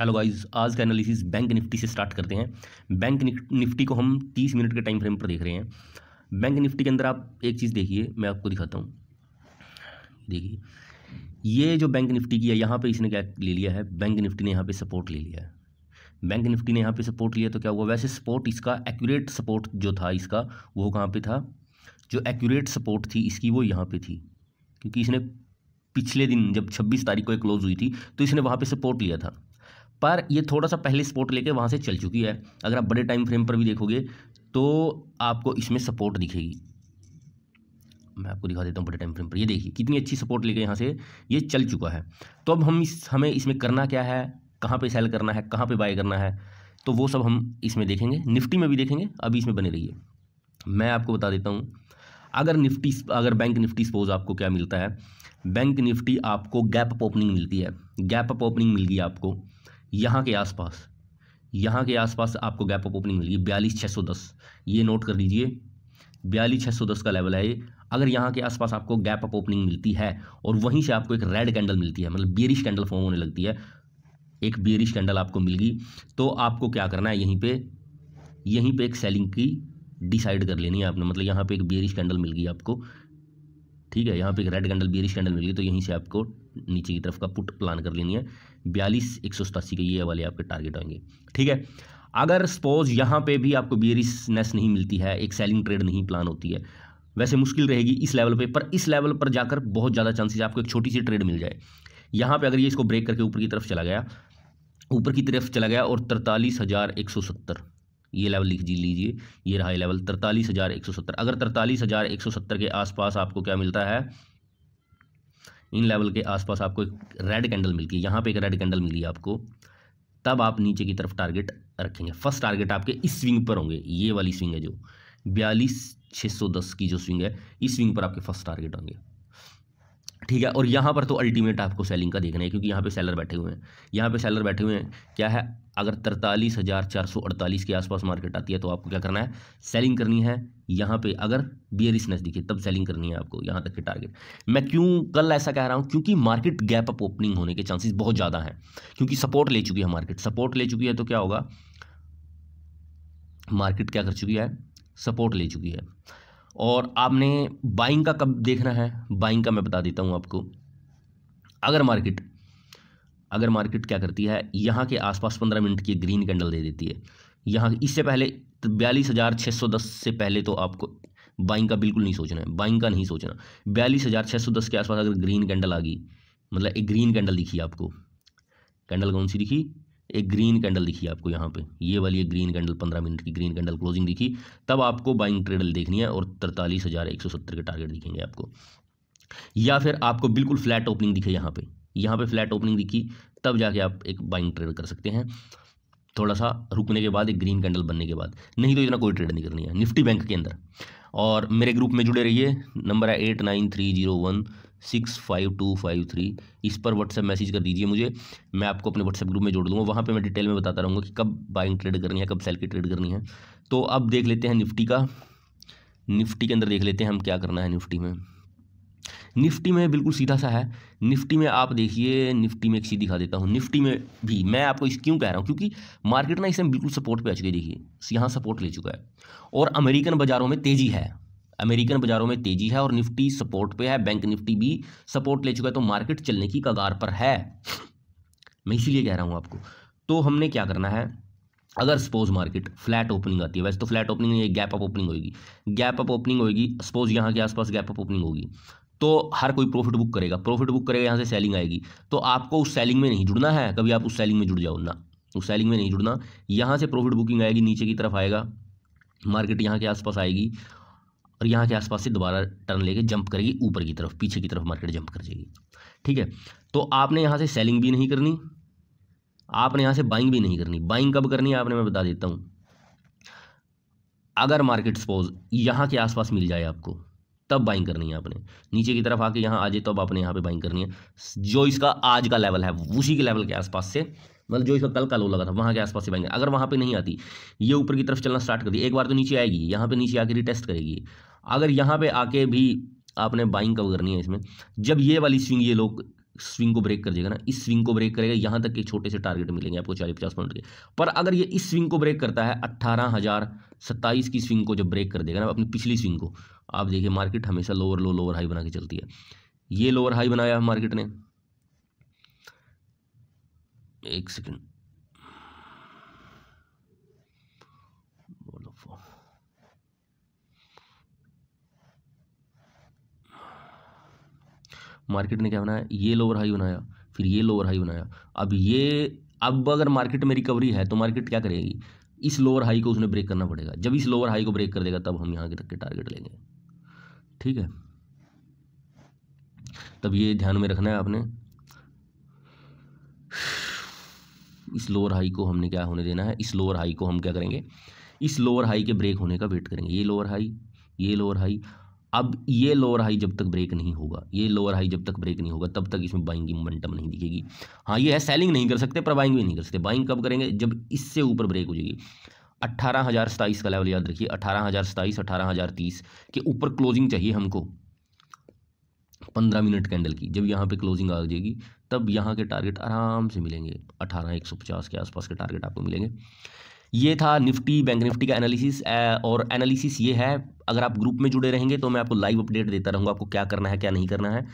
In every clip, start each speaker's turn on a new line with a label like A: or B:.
A: Hello guys आज का analysis Bank Nifty से स्टार्ट करते हैं बैंक निफ्टी को हम 30 मिनट के टाइम फ्रेम पर देख रहे हैं बैंक निफ्टी के अंदर आप एक चीज़ देखिए मैं आपको दिखाता हूँ देखिए ये जो बैंक निफ्टी की है यहाँ पे इसने क्या ले लिया है बैंक निफ्टी ने यहाँ पे सपोर्ट ले लिया है बैंक निफ्टी ने यहाँ पर सपोर्ट लिया तो क्या हुआ वैसे सपोर्ट इसका एक्यूरेट सपोर्ट जो था इसका वो कहाँ पर था जो एक्यूरेट सपोर्ट थी इसकी वो यहाँ पर थी क्योंकि इसने पिछले दिन जब 26 तारीख को एक क्लोज हुई थी तो इसने वहाँ पे सपोर्ट लिया था पर ये थोड़ा सा पहले सपोर्ट लेके वहाँ से चल चुकी है अगर आप बड़े टाइम फ्रेम पर भी देखोगे तो आपको इसमें सपोर्ट दिखेगी मैं आपको दिखा देता हूँ बड़े टाइम फ्रेम पर ये देखिए कितनी अच्छी सपोर्ट लेके यहाँ से ये चल चुका है तो अब हम इस हमें इसमें करना क्या है कहाँ पे सेल करना है कहाँ पे बाय करना है तो वो सब हम इसमें देखेंगे निफ्टी में भी देखेंगे अभी इसमें बने रहिए मैं आपको बता देता हूँ अगर निफ्टी अगर बैंक निफ्टी सपोज आपको क्या मिलता है बैंक निफ्टी आपको गैप अप ओपनिंग मिलती है गैप अप ओपनिंग मिल गई आपको यहाँ के आसपास यहाँ के आसपास आपको गैप ऑफ ओपनिंग मिलेगी बयालीस छः सौ दस ये नोट कर लीजिए बयालीस छः सौ दस का लेवल है ये अगर यहाँ के आसपास आपको गैप ऑफ ओपनिंग मिलती है और वहीं से आपको एक रेड कैंडल मिलती है मतलब बियरिश कैंडल फॉर्म होने लगती है एक बियरिश कैंडल आपको मिल गई तो आपको क्या करना है यहीं पर यहीं पर एक सेलिंग की डिसाइड कर लेनी है आपने मतलब यहाँ पे एक बियरिश कैंडल मिल गई आपको ठीक है यहाँ पे एक रेड कैंडल बेरिश कैंडल मिल गई तो यहीं से आपको नीचे की तरफ का पुट प्लान कर लेनी है बयालीस एक सौ सतासी के ये वाले आपके टारगेट होंगे ठीक है अगर सपोज यहाँ पे भी आपको बियरिशनेस नहीं मिलती है एक सेलिंग ट्रेड नहीं प्लान होती है वैसे मुश्किल रहेगी इस लेवल पे पर इस लेवल पर जाकर बहुत ज़्यादा चांसेस आपको एक छोटी सी ट्रेड मिल जाए यहाँ पे अगर ये इसको ब्रेक करके ऊपर की तरफ चला गया ऊपर की तरफ चला गया और तरतालीस हज़ार एक सौ सत्तर ये लेवल लिख जी लीजिए ये रहा है लेवल तरतालीस हज़ार एक सौ सत्तर अगर तरतालीस हज़ार एक सौ सत्तर के आसपास आपको क्या मिलता है इन लेवल के आसपास आपको एक रेड कैंडल मिलती है यहाँ पे एक रेड कैंडल मिली आपको तब आप नीचे की तरफ टारगेट रखेंगे फर्स्ट टारगेट आपके इस स्विंग पर होंगे ये वाली स्विंग है जो बयालीस छः सौ दस की जो स्विंग है इस स्विंग पर आपके फर्स्ट टारगेट होंगे ठीक है और हम्म। यहाँ पर तो अल्टीमेट आपको सेलिंग का देखना है क्योंकि यहाँ पे सेलर बैठे हुए हैं यहाँ पे सेलर बैठे हुए हैं क्या है अगर तरतालीस हज़ार चार सौ अड़तालीस के आसपास मार्केट आती है तो आपको क्या करना है सेलिंग करनी है यहाँ पे अगर बियरिशनेस दिखे तब सेलिंग करनी है आपको यहाँ तक के टारगेट मैं क्यों कल ऐसा कह रहा हूँ क्योंकि मार्केट गैप अप ओपनिंग होने के चांसेस बहुत ज़्यादा हैं क्योंकि सपोर्ट ले चुकी है मार्केट सपोर्ट ले चुकी है तो क्या होगा मार्केट क्या कर चुकी है सपोर्ट ले चुकी है और आपने बाइंग का कब देखना है बाइंग का मैं बता देता हूँ आपको अगर मार्केट अगर मार्केट क्या करती है यहाँ के आसपास पंद्रह मिनट की ग्रीन कैंडल दे देती है यहाँ इससे पहले तो बयालीस हज़ार छः सौ दस से पहले तो आपको बाइंग का बिल्कुल नहीं सोचना है बाइंग का नहीं सोचना बयालीस हज़ार छः सौ दस के आसपास अगर ग्रीन कैंडल आ गई मतलब एक ग्रीन कैंडल दिखी आपको कैंडल कौन सी दिखी एक ग्रीन कैंडल दिखी आपको यहाँ पे ये वाली एक ग्रीन कैंडल पंद्रह मिनट की ग्रीन कैंडल क्लोजिंग दिखी तब आपको बाइंग ट्रेडल देखनी है और तरतालीस हज़ार एक सौ सत्तर के टारगेट दिखेंगे आपको या फिर आपको बिल्कुल फ्लैट ओपनिंग दिखे यहाँ पे यहाँ पे फ्लैट ओपनिंग दिखी तब जाके आप एक बाइंग ट्रेड कर सकते हैं थोड़ा सा रुकने के बाद एक ग्रीन कैंडल बनने के बाद नहीं तो इतना कोई ट्रेड नहीं करनी है निफ्टी बैंक के अंदर और मेरे ग्रुप में जुड़े रहिए नंबर है eight nine three zero one six five two five three इस पर व्हाट्सएप मैसेज कर दीजिए मुझे मैं आपको अपने व्हाट्सएप ग्रुप में जोड़ दूंगा वहाँ पे मैं डिटेल में बताता रहूँगा कि कब बाइंग ट्रेड करनी है कब सेल की ट्रेड करनी है तो अब देख लेते हैं निफ्टी का निफ्टी के अंदर देख लेते हैं हम क्या करना है निफ्टी में निफ्टी में बिल्कुल सीधा सा है निफ्टी में आप देखिए निफ्टी में एक चीज़ दिखा देता हूँ निफ्टी में भी मैं आपको इस क्यों कह रहा हूँ क्योंकि मार्केट ना इसमें बिल्कुल सपोर्ट पे आ चुकी है देखिए यहाँ सपोर्ट ले चुका है और अमेरिकन बाज़ारों में तेज़ी है अमेरिकन बाजारों में तेजी है और निफ्टी सपोर्ट पे है बैंक निफ्टी भी सपोर्ट ले चुका है तो मार्केट चलने की कगार पर है मैं इसीलिए कह रहा हूँ आपको तो हमने क्या करना है अगर सपोज मार्केट फ्लैट ओपनिंग आती है वैसे तो फ्लैट ओपनिंग नहीं गैप अप ओपनिंग होगी गैप अप ओपनिंग होगी सपोज यहाँ के आसपास गैप अप ओपनिंग होगी तो हर कोई प्रॉफिट बुक करेगा प्रॉफिट बुक करेगा यहाँ से सेलिंग आएगी तो आपको उस सेलिंग में नहीं जुड़ना है कभी आप उस सेलिंग में जुड़ जाओ ना उस सेलिंग में नहीं जुड़ना यहाँ से प्रॉफिट बुकिंग आएगी नीचे की तरफ आएगा मार्केट यहाँ के आसपास आएगी और यहाँ के आसपास से दोबारा टर्न लेके जंप करेगी ऊपर की तरफ पीछे की तरफ मार्केट जंप कर जाएगी ठीक है तो आपने यहाँ से सेलिंग भी नहीं करनी आपने यहाँ से बाइंग भी नहीं करनी बाइंग कब करनी है आपने मैं बता देता हूँ अगर मार्केट सपोज यहाँ के आसपास मिल जाए आपको तब बाइंग करनी है आपने नीचे की तरफ आके यहाँ आ जाए तब आपने यहाँ पे बाइंग करनी है जो इसका आज का लेवल है उसी के लेवल के आसपास से मतलब जो इसमें कल का लो लगा था वहाँ के आसपास से बनेंगे अगर वहाँ पे नहीं आती ये ऊपर की तरफ चलना स्टार्ट कर दी एक बार तो नीचे आएगी यहाँ पे नीचे आके रिटेस्ट करेगी अगर यहाँ पे आके भी आपने बाइंग कब करनी है इसमें जब ये वाली स्विंग ये लोग स्विंग को ब्रेक कर देगा ना इस स्विंग को ब्रेक करेगा यहाँ तक के छोटे से टारगेट मिलेंगे आपको चालीस पचास पॉइंट के पर अगर ये इस स्विंग को ब्रेक करता है अट्ठारह हज़ार सत्ताईस की स्विंग को जब ब्रेक कर देगा ना अपनी पिछली स्विंग को आप देखिए मार्केट हमेशा लोअर लो लोअर हाई बना के चलती है ये लोअर हाई बनाया मार्केट ने एक सेकेंड मार्केट ने क्या बनाया ये लोअर हाई बनाया फिर ये लोअर हाई बनाया अब ये अब अगर मार्केट में रिकवरी है तो मार्केट क्या करेगी इस लोअर हाई को उसने ब्रेक करना पड़ेगा जब इस लोअर हाई को ब्रेक कर देगा तब हम यहाँ के तक के टारगेट लेंगे ठीक है तब ये ध्यान में रखना है आपने इस लोअर हाई को हमने क्या होने देना है इस लोअर हाई को हम क्या करेंगे इस लोअर हाई के ब्रेक होने का वेट करेंगे ये लोअर हाई ये लोअर हाई अब ये लोअर हाई जब तक ब्रेक नहीं होगा ये लोअर हाई जब तक ब्रेक नहीं होगा तब तक इसमें बाइंग की मोमेंटम नहीं दिखेगी हाँ ये है सेलिंग नहीं कर सकते पर बाइंग भी नहीं कर सकते बाइंग कब करेंगे जब इससे ऊपर ब्रेक हो जाएगी अट्ठारह हज़ार सताईस का लेवल याद रखिए अठारह हज़ार सताईस अठारह हज़ार तीस के ऊपर क्लोजिंग चाहिए हमको पंद्रह मिनट कैंडल की जब यहाँ पे क्लोजिंग आ जाएगी तब यहाँ के टारगेट आराम से मिलेंगे अठारह एक सौ पचास के आसपास के टारगेट आपको मिलेंगे ये था निफ्टी बैंक निफ्टी का एनालिसिस और एनालिसिस ये है अगर आप ग्रुप में जुड़े रहेंगे तो मैं आपको लाइव अपडेट देता रहूँगा आपको क्या करना है क्या नहीं करना है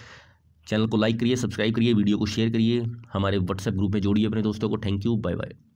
A: चैनल को लाइक करिए सब्सक्राइब करिए वीडियो को शेयर करिए हमारे व्हाट्सएप ग्रुप में जोड़िए अपने दोस्तों को थैंक यू बाय बाय